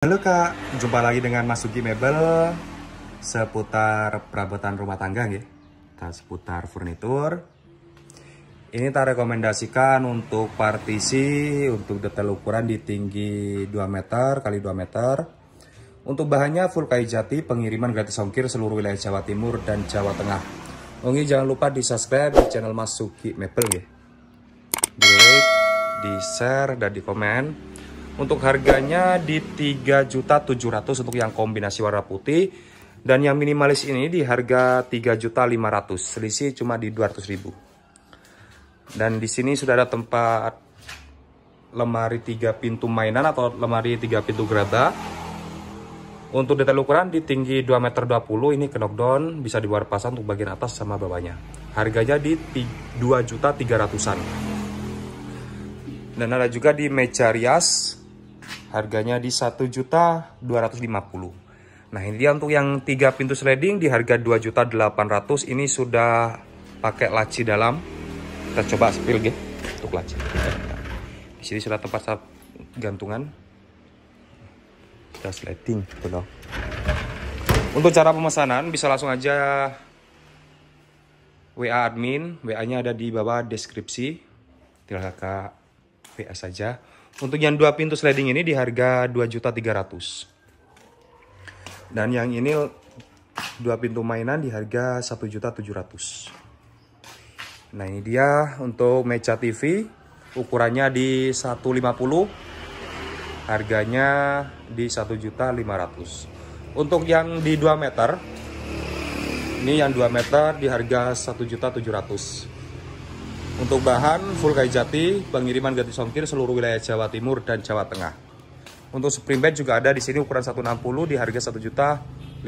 Halo Kak, jumpa lagi dengan Mas Sugi Mebel seputar perabotan rumah tangga ya. seputar furnitur. Ini tak rekomendasikan untuk partisi untuk detail ukuran di tinggi 2 meter kali 2 meter. Untuk bahannya full kayu jati, pengiriman gratis ongkir seluruh wilayah Jawa Timur dan Jawa Tengah. Ongi jangan lupa di subscribe di channel Mas Sugi Mebel ya. Di like, di share, dan di komen. Untuk harganya di 3.700 untuk yang kombinasi warna putih dan yang minimalis ini di harga 3.500, selisih cuma di 200.000. Dan di sini sudah ada tempat lemari 3 pintu mainan atau lemari 3 pintu gerada Untuk detail ukuran di tinggi 2 meter 20 ini knockdown bisa dibuat pasang untuk bagian atas sama bawahnya. Harganya di 2.300-an. Dan ada juga di meja rias Harganya di 1.250. Nah, ini dia untuk yang 3 pintu sliding di harga 2.800 ini sudah pakai laci dalam. Kita coba spill gitu untuk laci. Di sini sudah tempat gantungan. Kita sliding, dulu. Untuk cara pemesanan bisa langsung aja WA admin, WA-nya ada di bawah deskripsi. Tinggal kakak VS saja. Untuk yang dua pintu sliding ini di harga 2.300. Dan yang ini dua pintu mainan di harga 1.700. Nah, ini dia untuk meja TV ukurannya di 150 harganya di 1.500. Untuk yang di 2 meter ini yang 2 meter di harga 1.700 untuk bahan full kayu jati, pengiriman gratis ongkir seluruh wilayah Jawa Timur dan Jawa Tengah. Untuk spring bed juga ada di sini ukuran 160 di harga 1.500.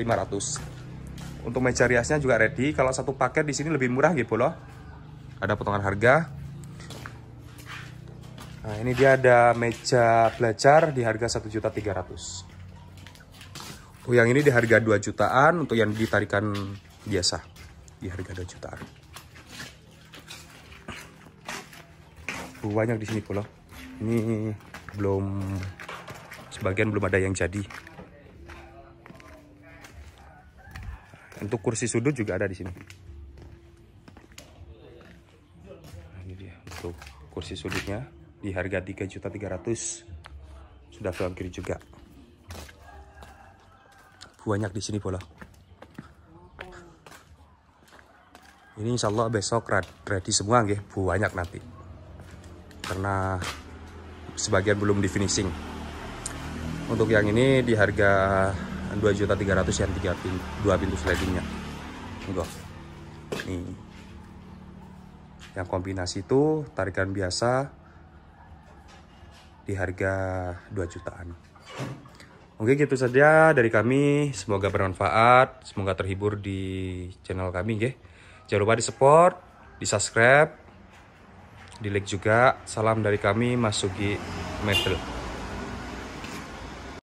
Untuk meja riasnya juga ready. Kalau satu paket di sini lebih murah gitu loh. Ada potongan harga. Nah, ini dia ada meja belajar di harga 1.300. Untuk yang ini di harga 2 jutaan, untuk yang ditarikan biasa di harga 2 jutaan. banyak di sini pula ini belum sebagian belum ada yang jadi untuk kursi sudut juga ada di sini nah, ini dia untuk kursi sudutnya di harga 3.300 sudah film juga banyak di sini pula ini insya Allah besok ready semua nggih banyak nanti karena sebagian belum di finishing untuk yang ini di harga 2.300 yang 3 pintu, 2 pintu slidingnya enggak nih yang kombinasi itu tarikan biasa di harga 2 jutaan Oke gitu saja dari kami semoga bermanfaat semoga terhibur di channel kami ya. Jangan lupa di support, di subscribe di like juga. Salam dari kami Mas Sugi Metal.